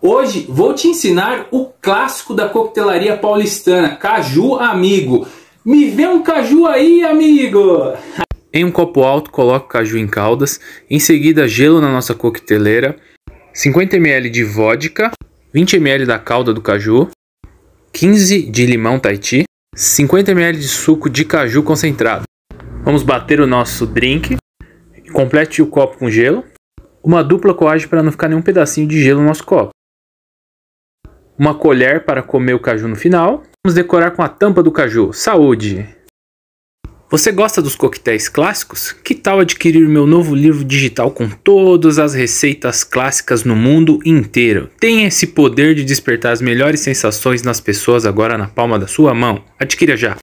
Hoje vou te ensinar o clássico da coquetelaria paulistana, caju amigo. Me vê um caju aí, amigo! Em um copo alto, coloque o caju em caldas, em seguida gelo na nossa coqueteleira, 50 ml de vodka, 20 ml da calda do caju, 15 de limão Tahiti, 50 ml de suco de caju concentrado. Vamos bater o nosso drink. Complete o copo com gelo. Uma dupla coagem para não ficar nenhum pedacinho de gelo no nosso copo uma colher para comer o caju no final. Vamos decorar com a tampa do caju. Saúde! Você gosta dos coquetéis clássicos? Que tal adquirir meu novo livro digital com todas as receitas clássicas no mundo inteiro? Tem esse poder de despertar as melhores sensações nas pessoas agora na palma da sua mão. Adquira já!